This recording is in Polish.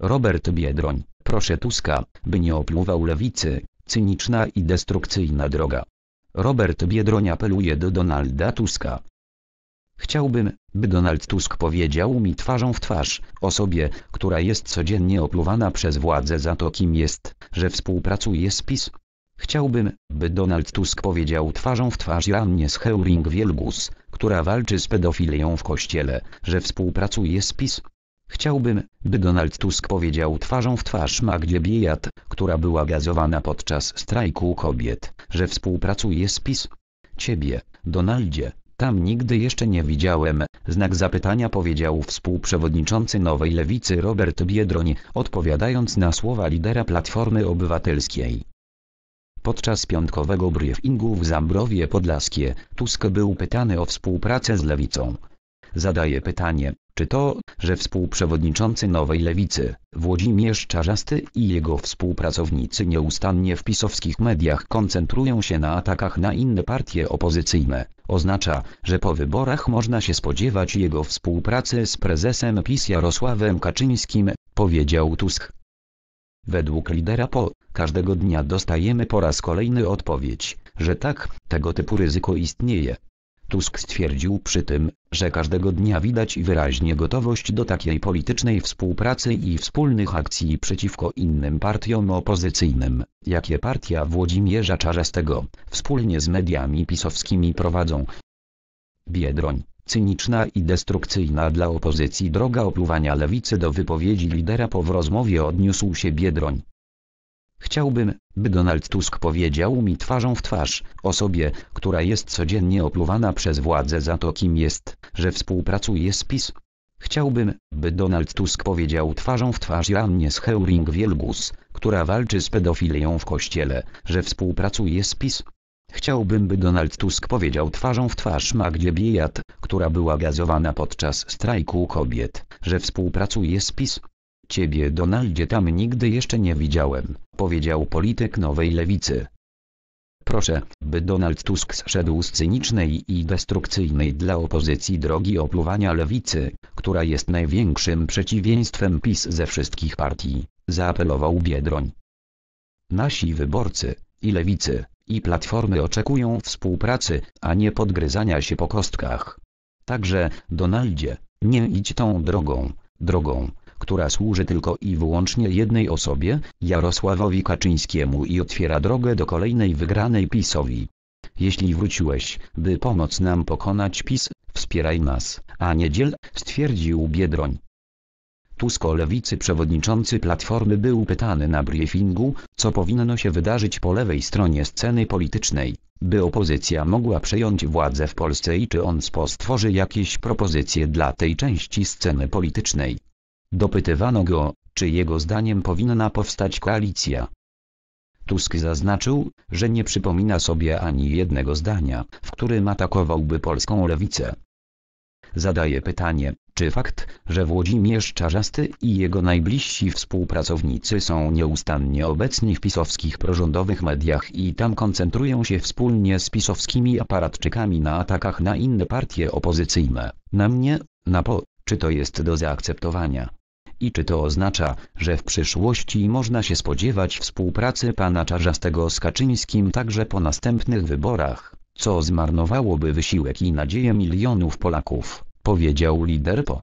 Robert Biedroń, proszę Tuska, by nie opluwał lewicy, cyniczna i destrukcyjna droga. Robert Biedroń apeluje do Donalda Tuska. Chciałbym, by Donald Tusk powiedział mi twarzą w twarz, o sobie, która jest codziennie opluwana przez władzę za to kim jest, że współpracuje z PiS. Chciałbym, by Donald Tusk powiedział twarzą w twarz Joannie Scheuring-Wielgus, która walczy z pedofilią w kościele, że współpracuje z PiS. Chciałbym, by Donald Tusk powiedział twarzą w twarz Magdzie Bijat, która była gazowana podczas strajku kobiet, że współpracuje z PiS. Ciebie, Donaldzie, tam nigdy jeszcze nie widziałem, znak zapytania powiedział współprzewodniczący Nowej Lewicy Robert Biedroń, odpowiadając na słowa lidera Platformy Obywatelskiej. Podczas piątkowego briefingu w Zambrowie Podlaskie, Tusk był pytany o współpracę z Lewicą. Zadaje pytanie, czy to, że współprzewodniczący Nowej Lewicy, Włodzimierz Czarzasty i jego współpracownicy nieustannie w pisowskich mediach koncentrują się na atakach na inne partie opozycyjne, oznacza, że po wyborach można się spodziewać jego współpracy z prezesem PiS Jarosławem Kaczyńskim, powiedział Tusk. Według lidera PO, każdego dnia dostajemy po raz kolejny odpowiedź, że tak, tego typu ryzyko istnieje, Tusk stwierdził przy tym, że każdego dnia widać wyraźnie gotowość do takiej politycznej współpracy i wspólnych akcji przeciwko innym partiom opozycyjnym, jakie partia Włodzimierza Czarzastego, wspólnie z mediami pisowskimi prowadzą. Biedroń, cyniczna i destrukcyjna dla opozycji droga opluwania lewicy do wypowiedzi lidera po w rozmowie odniósł się Biedroń, Chciałbym, by Donald Tusk powiedział mi twarzą w twarz, osobie, która jest codziennie opluwana przez władzę za to kim jest, że współpracuje z PiS. Chciałbym, by Donald Tusk powiedział twarzą w twarz Joannie z Heuring-Wielgus, która walczy z pedofilią w kościele, że współpracuje z PiS. Chciałbym, by Donald Tusk powiedział twarzą w twarz Magdzie Biejat, która była gazowana podczas strajku kobiet, że współpracuje z PiS. Ciebie Donaldzie tam nigdy jeszcze nie widziałem, powiedział polityk nowej lewicy. Proszę, by Donald Tusk zszedł z cynicznej i destrukcyjnej dla opozycji drogi opluwania lewicy, która jest największym przeciwieństwem PiS ze wszystkich partii, zaapelował Biedroń. Nasi wyborcy, i lewicy, i platformy oczekują współpracy, a nie podgryzania się po kostkach. Także, Donaldzie, nie idź tą drogą, drogą, która służy tylko i wyłącznie jednej osobie, Jarosławowi Kaczyńskiemu i otwiera drogę do kolejnej wygranej PiSowi. Jeśli wróciłeś, by pomóc nam pokonać PiS, wspieraj nas, a nie dziel, stwierdził Biedroń. Tusko lewicy przewodniczący Platformy był pytany na briefingu, co powinno się wydarzyć po lewej stronie sceny politycznej, by opozycja mogła przejąć władzę w Polsce i czy on stworzy jakieś propozycje dla tej części sceny politycznej. Dopytywano go, czy jego zdaniem powinna powstać koalicja. Tusk zaznaczył, że nie przypomina sobie ani jednego zdania, w którym atakowałby polską lewicę. Zadaje pytanie, czy fakt, że Włodzimierz Czarzasty i jego najbliżsi współpracownicy są nieustannie obecni w pisowskich prorządowych mediach i tam koncentrują się wspólnie z pisowskimi aparatczykami na atakach na inne partie opozycyjne, na mnie, na PO, czy to jest do zaakceptowania. I czy to oznacza, że w przyszłości można się spodziewać współpracy pana Czarzastego z Kaczyńskim także po następnych wyborach, co zmarnowałoby wysiłek i nadzieję milionów Polaków, powiedział lider po